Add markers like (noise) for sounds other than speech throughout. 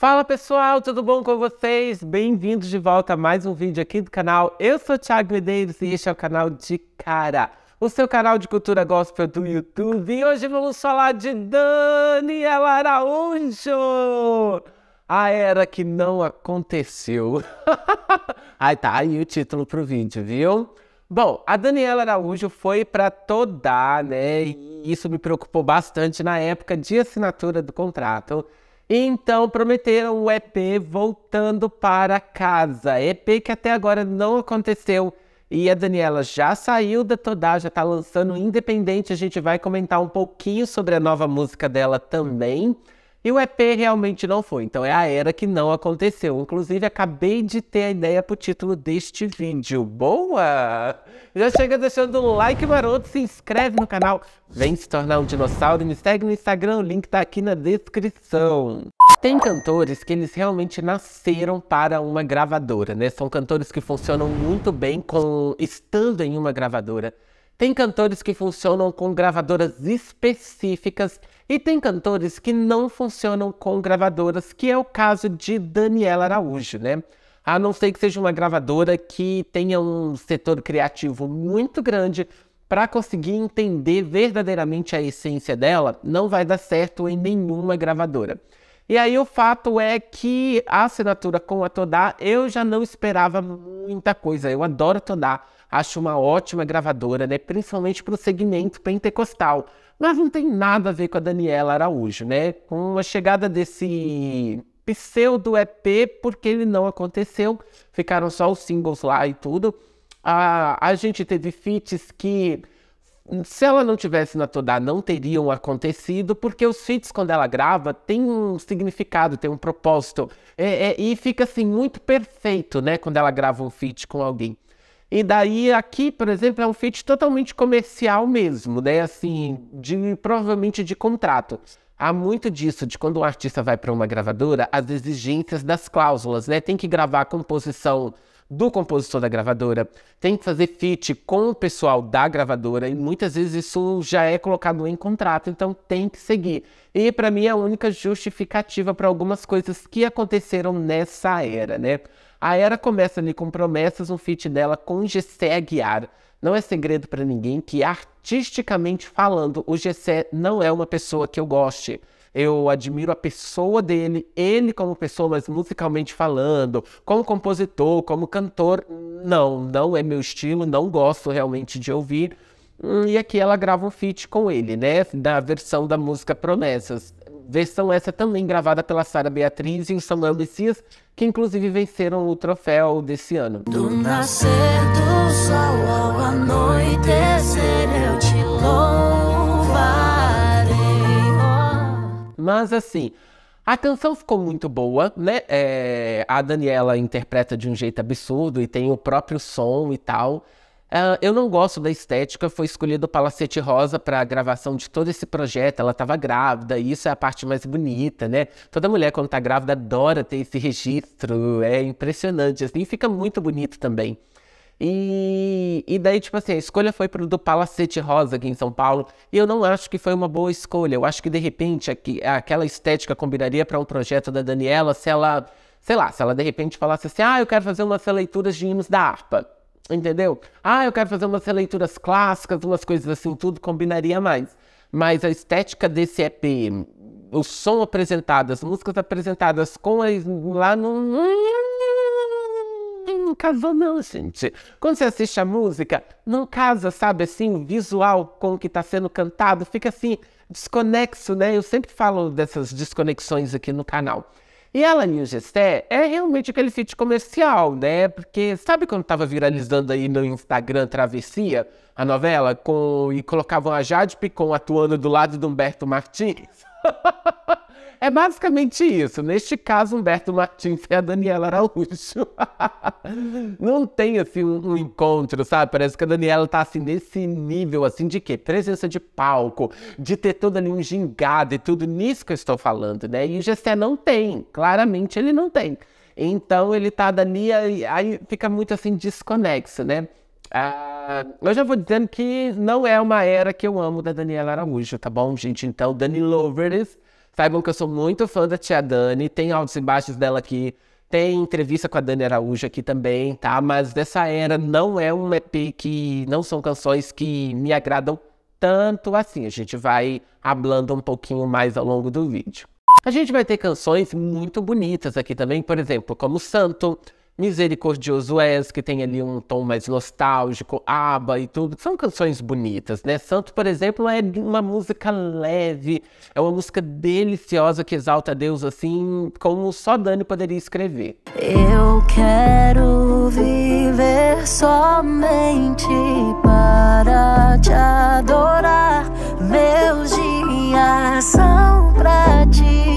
Fala pessoal, tudo bom com vocês? Bem-vindos de volta a mais um vídeo aqui do canal. Eu sou Thiago Medeiros e este é o canal de cara, o seu canal de cultura gospel do YouTube. E hoje vamos falar de Daniela Araújo, a era que não aconteceu. aí (laughs) tá aí o título pro vídeo, viu? Bom, a Daniela Araújo foi para Todá, né? E isso me preocupou bastante na época de assinatura do contrato então prometeram o EP voltando para casa. EP que até agora não aconteceu. E a Daniela já saiu da Todá, já está lançando independente. A gente vai comentar um pouquinho sobre a nova música dela também. E o EP realmente não foi, então é a era que não aconteceu. Inclusive, acabei de ter a ideia pro título deste vídeo. Boa! Já chega deixando um like maroto, se inscreve no canal, vem se tornar um dinossauro e me segue no Instagram, o link tá aqui na descrição. Tem cantores que eles realmente nasceram para uma gravadora, né? São cantores que funcionam muito bem com estando em uma gravadora. Tem cantores que funcionam com gravadoras específicas e tem cantores que não funcionam com gravadoras, que é o caso de Daniela Araújo, né? A não ser que seja uma gravadora que tenha um setor criativo muito grande para conseguir entender verdadeiramente a essência dela, não vai dar certo em nenhuma gravadora. E aí o fato é que a assinatura com a Todá, eu já não esperava muita coisa. Eu adoro Todá, acho uma ótima gravadora, né? principalmente para o segmento pentecostal mas não tem nada a ver com a Daniela Araújo, né? Com a chegada desse pseudo EP, porque ele não aconteceu, ficaram só os singles lá e tudo. A, a gente teve feats que, se ela não tivesse na Todá, não teriam acontecido, porque os feats, quando ela grava, tem um significado, tem um propósito. É, é, e fica assim muito perfeito, né? Quando ela grava um feat com alguém. E daí aqui, por exemplo, é um feat totalmente comercial mesmo, né? Assim, de provavelmente de contrato. Há muito disso, de quando um artista vai para uma gravadora, as exigências das cláusulas, né? Tem que gravar a composição do compositor da gravadora, tem que fazer feat com o pessoal da gravadora, e muitas vezes isso já é colocado em contrato, então tem que seguir. E para mim é a única justificativa para algumas coisas que aconteceram nessa era, né? A Era começa ali com promessas, um feat dela com Gessé Aguiar. Não é segredo para ninguém que, artisticamente falando, o Gessé não é uma pessoa que eu goste. Eu admiro a pessoa dele, ele como pessoa, mas musicalmente falando, como compositor, como cantor, não, não é meu estilo, não gosto realmente de ouvir. Hum, e aqui ela grava um feat com ele, né? Da versão da música Promessas. Versão essa também gravada pela Sara Beatriz e o Samuel Messias, que inclusive venceram o troféu desse ano. Do nascer do sol ao anoitecer eu te louvarei. Mas assim, a canção ficou muito boa, né? É, a Daniela interpreta de um jeito absurdo e tem o próprio som e tal. Uh, eu não gosto da estética, foi escolhido o palacete rosa para a gravação de todo esse projeto. Ela estava grávida, e isso é a parte mais bonita, né? Toda mulher, quando está grávida, adora ter esse registro, é impressionante, assim, fica muito bonito também. E, e daí, tipo assim, a escolha foi o do palacete rosa aqui em São Paulo, e eu não acho que foi uma boa escolha. Eu acho que, de repente, aqui, aquela estética combinaria para um projeto da Daniela se ela, sei lá, se ela de repente falasse assim: ah, eu quero fazer umas leituras de hinos da harpa. Entendeu? Ah, eu quero fazer umas releituras clássicas, umas coisas assim, tudo combinaria mais. Mas a estética desse EP, o som apresentado, as músicas apresentadas com eles lá no. Não casou, não, gente. Quando você assiste a música, não casa, sabe, assim, o visual com o que está sendo cantado, fica assim, desconexo, né? Eu sempre falo dessas desconexões aqui no canal. E ela e o Gessé é realmente aquele feat comercial, né? Porque sabe quando tava viralizando aí no Instagram Travessia, a novela, com e colocavam a Jade Picon atuando do lado do Humberto Martins? (laughs) É basicamente isso. Neste caso, Humberto Martins e a Daniela Araújo. (laughs) Não tem, assim, um, um encontro, sabe? Parece que a Daniela tá, assim, nesse nível, assim, de quê? Presença de palco, de ter todo ali um gingado e tudo nisso que eu estou falando, né? E o Gessé não tem. Claramente ele não tem. Então ele tá dali, aí, aí fica muito, assim, desconexo, né? Ah, eu já vou dizendo que não é uma era que eu amo da Daniela Araújo, tá bom, gente? Então, Dani Lovers Saibam que eu sou muito fã da tia Dani, tem altos e baixos dela aqui, tem entrevista com a Dani Araújo aqui também, tá? Mas dessa era não é um EP que não são canções que me agradam tanto assim. A gente vai hablando um pouquinho mais ao longo do vídeo. A gente vai ter canções muito bonitas aqui também, por exemplo, como Santo, Misericordioso és, que tem ali um tom mais nostálgico, aba e tudo. São canções bonitas, né? Santo, por exemplo, é uma música leve, é uma música deliciosa que exalta Deus assim, como só Dani poderia escrever. Eu quero viver somente para te adorar, meus dias são pra ti.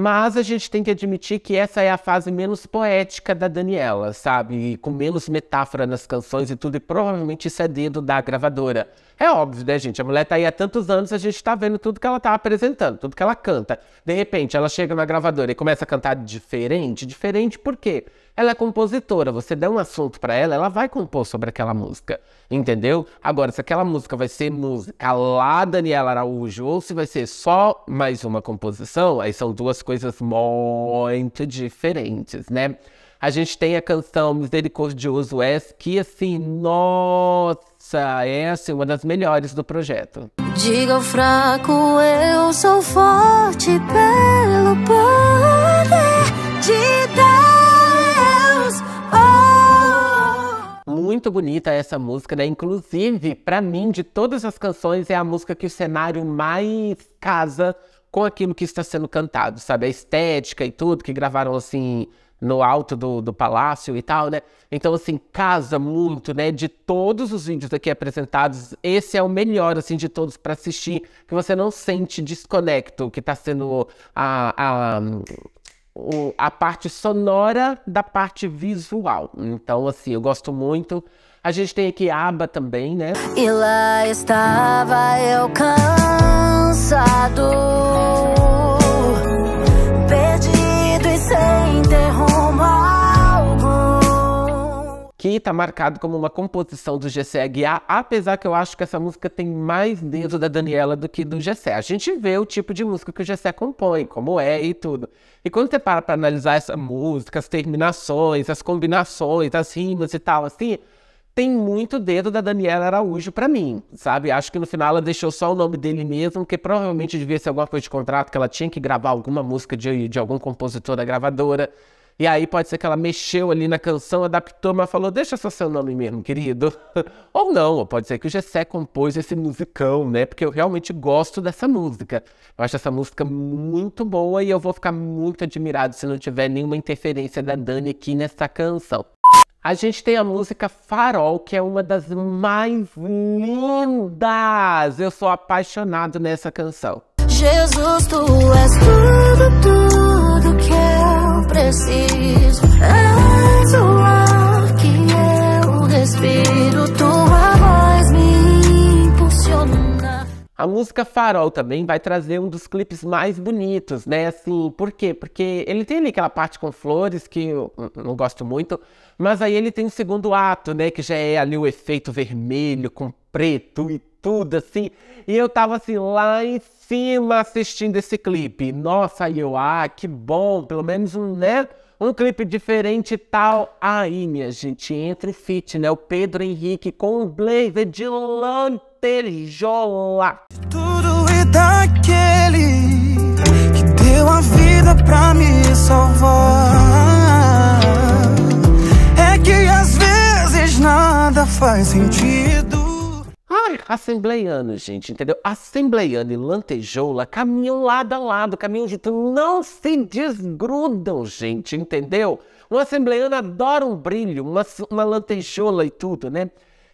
Mas a gente tem que admitir que essa é a fase menos poética da Daniela, sabe? E com menos metáfora nas canções e tudo, e provavelmente isso é dedo da gravadora. É óbvio, né, gente? A mulher tá aí há tantos anos, a gente tá vendo tudo que ela tá apresentando, tudo que ela canta. De repente, ela chega na gravadora e começa a cantar diferente. Diferente por quê? Ela é compositora, você der um assunto para ela, ela vai compor sobre aquela música, entendeu? Agora, se aquela música vai ser música lá Daniela Araújo ou se vai ser só mais uma composição, aí são duas coisas muito diferentes, né? A gente tem a canção Misericordioso S, que assim, nossa, essa é assim, uma das melhores do projeto. Diga ao fraco, eu sou forte pelo poder de muito bonita essa música, né? Inclusive, para mim, de todas as canções, é a música que o cenário mais casa com aquilo que está sendo cantado, sabe? A estética e tudo, que gravaram assim no alto do, do palácio e tal, né? Então, assim, casa muito, né? De todos os vídeos aqui apresentados, esse é o melhor, assim, de todos para assistir, que você não sente desconecto, que tá sendo a, a o, a parte sonora da parte visual. Então, assim, eu gosto muito. A gente tem aqui a aba também, né? E lá estava eu cansado. que está marcado como uma composição do Aguiar, apesar que eu acho que essa música tem mais dedo da Daniela do que do Gessé. A gente vê o tipo de música que o Gessé compõe, como é e tudo. E quando você para para analisar essa música, as terminações, as combinações, as rimas e tal, assim, tem muito dedo da Daniela Araújo para mim, sabe? Acho que no final ela deixou só o nome dele mesmo, que provavelmente devia ser alguma coisa de contrato, que ela tinha que gravar alguma música de, de algum compositor da gravadora. E aí pode ser que ela mexeu ali na canção, adaptou, mas falou, deixa só seu nome mesmo, querido. (laughs) ou não, pode ser que o Gessé compôs esse musicão, né? Porque eu realmente gosto dessa música. Eu acho essa música muito boa e eu vou ficar muito admirado se não tiver nenhuma interferência da Dani aqui nessa canção. A gente tem a música Farol, que é uma das mais lindas. Eu sou apaixonado nessa canção. Jesus, tu és A música Farol também vai trazer um dos clipes mais bonitos, né? Assim, por quê? Porque ele tem ali aquela parte com flores que eu não gosto muito, mas aí ele tem o segundo ato, né? Que já é ali o efeito vermelho com preto e tudo assim. E eu tava assim lá em cima assistindo esse clipe. Nossa, aí eu, ah, que bom, pelo menos um, né? Um clipe diferente tal. Aí, minha gente, entre fit, né? O Pedro Henrique com um blazer de lã Terjola. Tudo é daquele que deu a vida pra me salvar. É que às vezes nada faz sentido. Ai, assembleiano, gente, entendeu? Assembleiano e lantejoula caminham lado a lado, caminham junto, não se desgrudam, gente, entendeu? Um assembleiano adora um brilho, uma, uma lantejoula e tudo, né?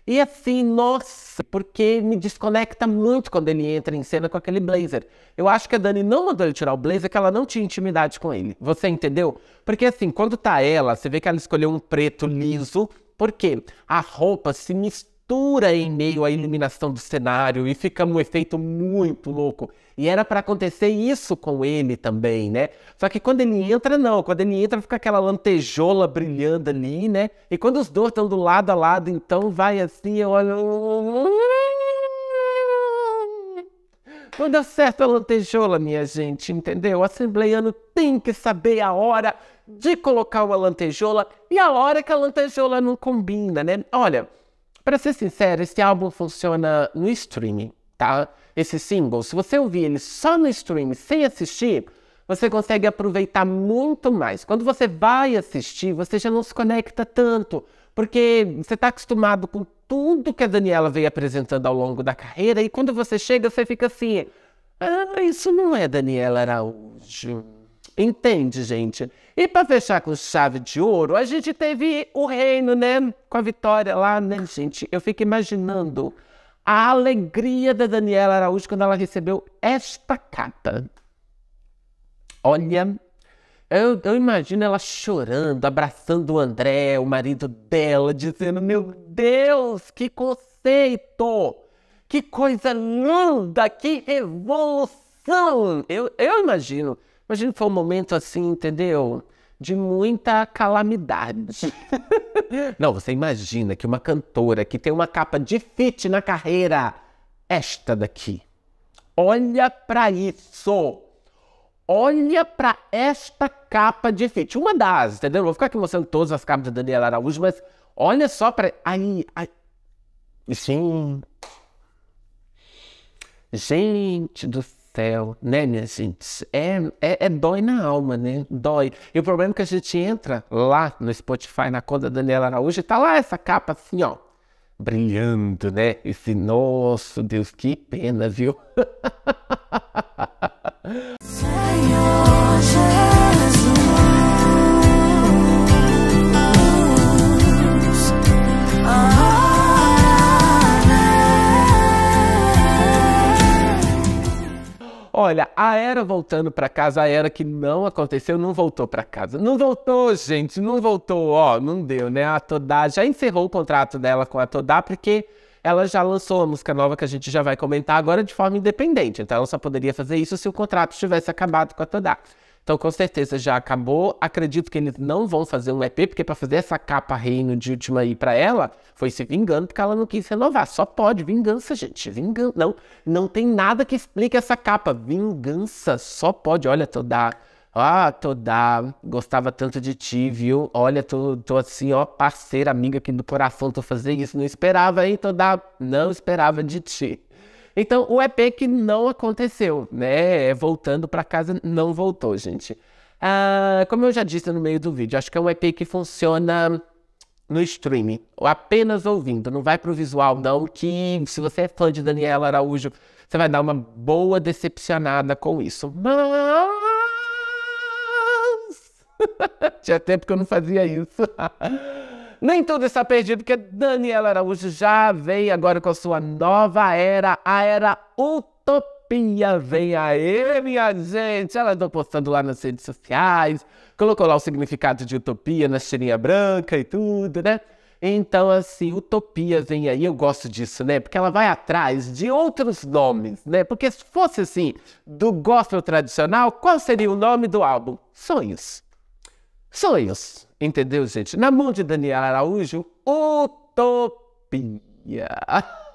E assim, nossa, porque me desconecta muito quando ele entra em cena com aquele blazer. Eu acho que a Dani não mandou ele tirar o blazer, que ela não tinha intimidade com ele. Você entendeu? Porque assim, quando tá ela, você vê que ela escolheu um preto liso, por quê a roupa se mistura mistura em uhum. meio à iluminação do cenário e fica um efeito muito louco. E era para acontecer isso com ele também, né? Só que quando ele entra, não. Quando ele entra, fica aquela lantejola brilhando ali, né? E quando os dois estão do lado a lado, então vai assim, eu olho. Não deu certo a lantejola, minha gente, entendeu? O assembleiano tem que saber a hora de colocar uma lantejola e a hora que a lantejola não combina, né? Olha, para ser sincero, esse álbum funciona no streaming, tá? Esse single, se você ouvir ele só no streaming, sem assistir, você consegue aproveitar muito mais. Quando você vai assistir, você já não se conecta tanto, porque você está acostumado com tudo que a Daniela veio apresentando ao longo da carreira, e quando você chega, você fica assim: ah, isso não é Daniela Araújo. Entende, gente? E para fechar com chave de ouro, a gente teve o reino, né? Com a vitória lá, né, gente? Eu fico imaginando a alegria da Daniela Araújo quando ela recebeu esta carta. Olha, eu, eu, imagino ela chorando, abraçando o André, o marido dela, dizendo: Meu Deus, que conceito! Que coisa linda! Que revolução! Eu, eu imagino Imagina foi um momento assim, entendeu? De muita calamidade. (laughs) Não, você imagina que uma cantora que tem uma capa de fit na carreira, esta daqui. Olha para isso. Olha para esta capa de fit. Uma das, entendeu? Vou ficar aqui mostrando todas as capas da Daniela Araújo, mas olha só para aí, aí. Sim. Gente do pastel, né, minha gente? É, é, é, dói na alma, né? Dói. E o problema é que a gente entra lá no Spotify, na conta da Daniela Araújo, e tá lá essa capa assim, ó, brilhando, né? Esse, assim, nosso Deus, que pena, viu? (laughs) Olha, a era voltando para casa, a era que não aconteceu, não voltou para casa. Não voltou, gente, não voltou, ó, não deu, né? A Todá já encerrou o contrato dela com a Todá, porque ela já lançou a música nova que a gente já vai comentar agora de forma independente. Então ela só poderia fazer isso se o contrato tivesse acabado com a Todá. Então, com certeza já acabou. Acredito que eles não vão fazer um EP, porque para fazer essa capa reino de última aí para ela, foi se vingando porque ela não quis renovar. Só pode vingança, gente. Vingança. Não, não tem nada que explique essa capa. Vingança só pode. Olha, tô ah, tô gostava tanto de ti, viu? Olha, tô, tô assim, ó, parceira, amiga aqui do coração, tô fazendo isso, não esperava, hein, tô não esperava de ti. Então, o EP que não aconteceu, né? É, voltando para casa, não voltou, gente. Ah, como eu já disse no meio do vídeo, acho que é um EP que funciona no streaming, ou apenas ouvindo, não vai pro visual não, que se você é fã de Daniela Araújo, você vai dar uma boa decepcionada com isso. Mas... (laughs) Tinha tempo que eu não fazia isso. (laughs) Nem tudo está perdido, porque Daniela Araújo já vem agora com a sua nova era, a era Utopia. Vem aí, minha gente! Ela andou postando lá nas redes sociais, colocou lá o significado de utopia na cheirinha branca e tudo, né? Então, assim, utopia vem aí, eu gosto disso, né? Porque ela vai atrás de outros nomes, né? Porque se fosse assim, do gospel tradicional, qual seria o nome do álbum? Sonhos. Sonhos, entendeu, gente? Na mão de Daniel Araújo, utopia.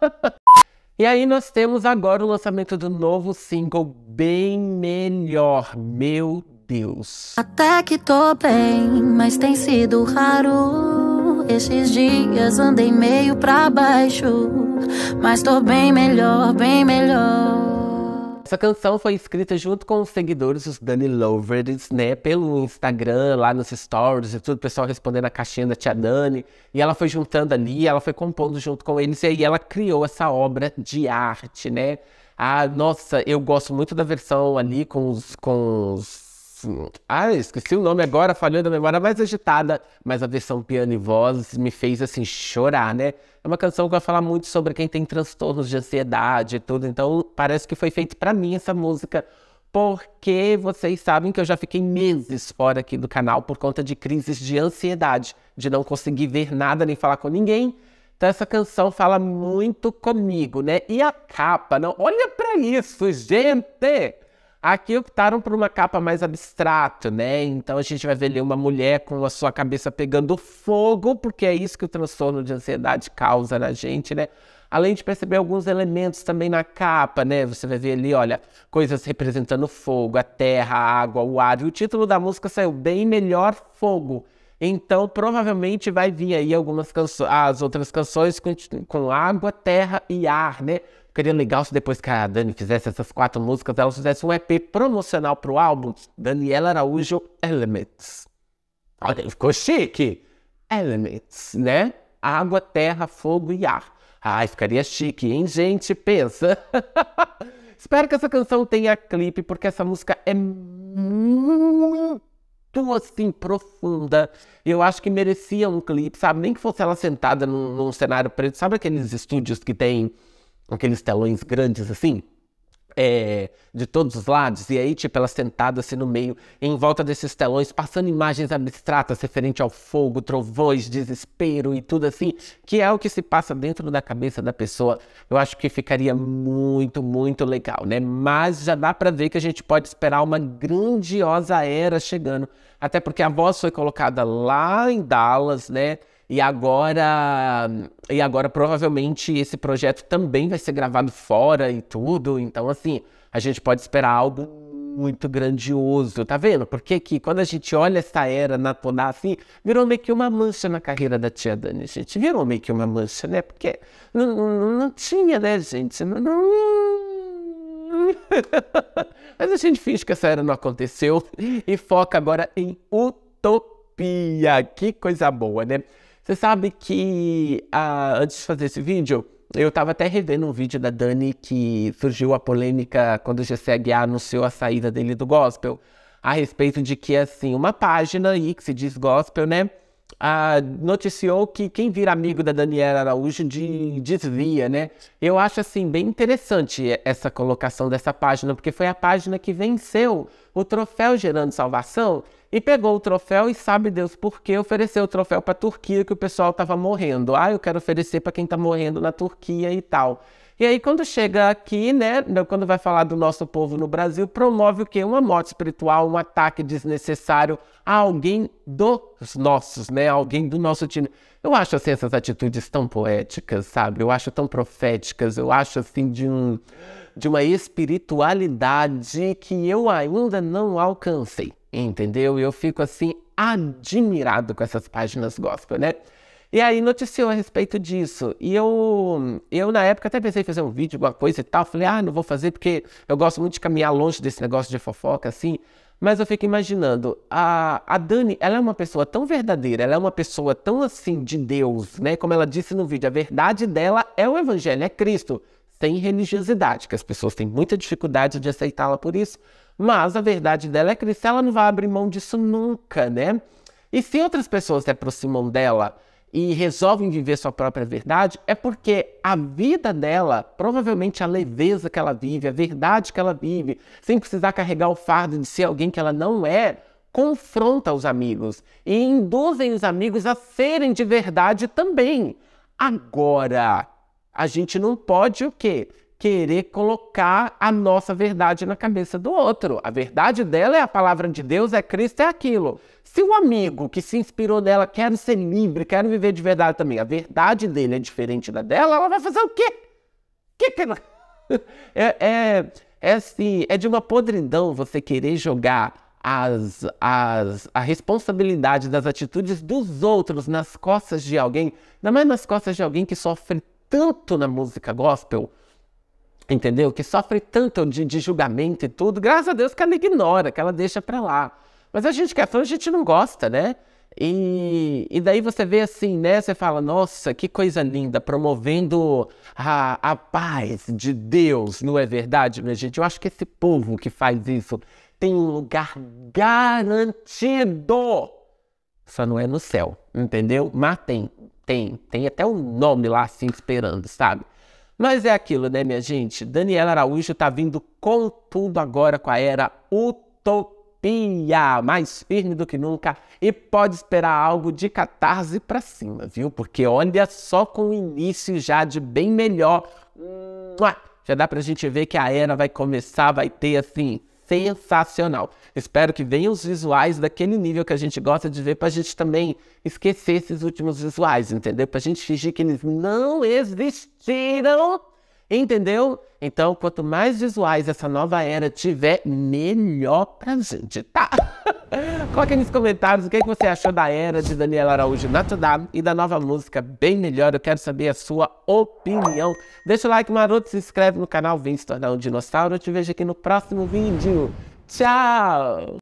(laughs) e aí nós temos agora o lançamento do novo single Bem Melhor, meu Deus. Até que tô bem, mas tem sido raro. Esses dias andei meio pra baixo, mas tô bem melhor, bem melhor. Essa canção foi escrita junto com os seguidores, os Dani Lovers, né? Pelo Instagram, lá nos stories e tudo, o pessoal respondendo a caixinha da tia Dani. E ela foi juntando ali, ela foi compondo junto com eles, e aí ela criou essa obra de arte, né? Ah, nossa, eu gosto muito da versão ali com os, com os ah, esqueci o nome agora, falhando a memória mais agitada, mas a versão piano e voz me fez assim chorar, né? É uma canção que vai falar muito sobre quem tem transtornos de ansiedade e tudo, então parece que foi feito para mim essa música, porque vocês sabem que eu já fiquei meses fora aqui do canal por conta de crises de ansiedade, de não conseguir ver nada nem falar com ninguém. Então essa canção fala muito comigo, né? E a capa, não? Olha para isso, gente! Aqui optaram por uma capa mais abstrata, né? Então a gente vai ver ali uma mulher com a sua cabeça pegando fogo, porque é isso que o transtorno de ansiedade causa na gente, né? Além de perceber alguns elementos também na capa, né? Você vai ver ali, olha, coisas representando fogo, a terra, a água, o ar. E o título da música saiu bem melhor fogo. Então, provavelmente vai vir aí algumas canções, as outras canções com, com água, terra e ar, né? Ficaria legal se depois que a Dani fizesse essas quatro músicas, ela fizesse um EP promocional pro álbum Daniela Araújo Elements. Olha, ficou chique! Elements, né? Água, terra, fogo e ar. Ai, ficaria chique, hein, gente? Pensa. (laughs) Espero que essa canção tenha clipe, porque essa música é muito assim profunda. Eu acho que merecia um clipe, sabe? Nem que fosse ela sentada num, num cenário preto. Sabe aqueles estúdios que tem aqueles telões grandes assim, é, de todos os lados, e aí, tipo, ela sentada assim no meio, em volta desses telões, passando imagens abstratas referente ao fogo, trovões, desespero e tudo assim, que é o que se passa dentro da cabeça da pessoa. Eu acho que ficaria muito, muito legal, né? Mas já dá para ver que a gente pode esperar uma grandiosa era chegando, até porque a voz foi colocada lá em Dallas, né? E agora, e agora provavelmente esse projeto também vai ser gravado fora e tudo. Então, assim, a gente pode esperar algo muito grandioso, tá vendo? Porque que quando a gente olha essa era na natural assim, virou meio que uma mancha na carreira da tia Dani, gente. Virou meio que uma mancha, né? Porque não, não, não tinha, né, gente? Não, não... (laughs) Mas a gente finge que essa era não aconteceu e foca agora em utopia. Que coisa boa, né? Você sabe que ah, antes de fazer esse vídeo, eu estava até revendo um vídeo da Dani que surgiu a polêmica quando o GCHA anunciou a saída dele do gospel, a respeito de que, assim, uma página aí que se diz gospel, né? Ah, noticiou que quem vira amigo da Daniela Araújo de, desvia, né? Eu acho assim bem interessante essa colocação dessa página, porque foi a página que venceu o troféu Gerando Salvação e pegou o troféu e sabe Deus por que ofereceu o troféu para a Turquia que o pessoal estava morrendo. Ah, eu quero oferecer para quem está morrendo na Turquia e tal. E aí quando chega aqui, né, quando vai falar do nosso povo no Brasil, promove o quê? Uma morte espiritual, um ataque desnecessário a alguém dos nossos, né, alguém do nosso time. Eu acho assim essas atitudes tão poéticas, sabe? Eu acho tão proféticas, eu acho assim de um de uma espiritualidade que eu ainda não alcancei entendeu? E eu fico assim admirado com essas páginas gospel, né? E aí noticiou a respeito disso. E eu, eu na época até pensei em fazer um vídeo, alguma coisa e tal. Falei, ah, não vou fazer porque eu gosto muito de caminhar longe desse negócio de fofoca, assim. Mas eu fico imaginando, a, a Dani, ela é uma pessoa tão verdadeira, ela é uma pessoa tão assim de Deus, né? Como ela disse no vídeo, a verdade dela é o Evangelho, é Cristo, sem religiosidade, que as pessoas têm muita dificuldade de aceitá-la por isso. Mas a verdade dela é que ela não vai abrir mão disso nunca, né? E se outras pessoas se aproximam dela e resolvem viver sua própria verdade, é porque a vida dela, provavelmente a leveza que ela vive, a verdade que ela vive, sem precisar carregar o fardo de ser alguém que ela não é, confronta os amigos e induzem os amigos a serem de verdade também. Agora, a gente não pode o quê? querer colocar a nossa verdade na cabeça do outro. A verdade dela é a palavra de Deus, é Cristo, é aquilo. Se o amigo que se inspirou dela quer ser livre, quer viver de verdade também, a verdade dele é diferente da dela, ela vai fazer o quê? Que que ela... (laughs) é, é, é assim, é de uma podridão você querer jogar as, as, a responsabilidade das atitudes dos outros nas costas de alguém, ainda mais nas costas de alguém que sofre tanto na música gospel, entendeu? Que sofre tanto de, de, julgamento e tudo, graças a Deus que ela ignora, que ela deixa pra lá. Mas a gente que é fã, a gente não gosta, né? E, e daí você vê assim, né? Você fala, nossa, que coisa linda, promovendo a, a paz de Deus, não é verdade, minha gente? Eu acho que esse povo que faz isso tem um lugar garantido. Só não é no céu, entendeu? Mas tem, tem, tem até um nome lá assim esperando, sabe? Mas é aquilo, né, minha gente? Daniela Araújo tá vindo com tudo agora com a era utopia, mais firme do que nunca e pode esperar algo de catarse para cima, viu? Porque olha só com o início já de bem melhor. Já dá pra gente ver que a era vai começar, vai ter assim sensacional. Espero que venham os visuais daquele nível que a gente gosta de ver, para a gente também esquecer esses últimos visuais, entendeu? Para a gente fingir que eles não existiram, entendeu? Então, quanto mais visuais essa nova era tiver, melhor para a gente, tá? Coloque aí nos comentários o que, é que você achou da era de Daniela Araújo Natudá e da nova música Bem Melhor. Eu quero saber a sua opinião. Deixa o like maroto, se inscreve no canal, vem se tornar um dinossauro. Eu te vejo aqui no próximo vídeo. Tchau!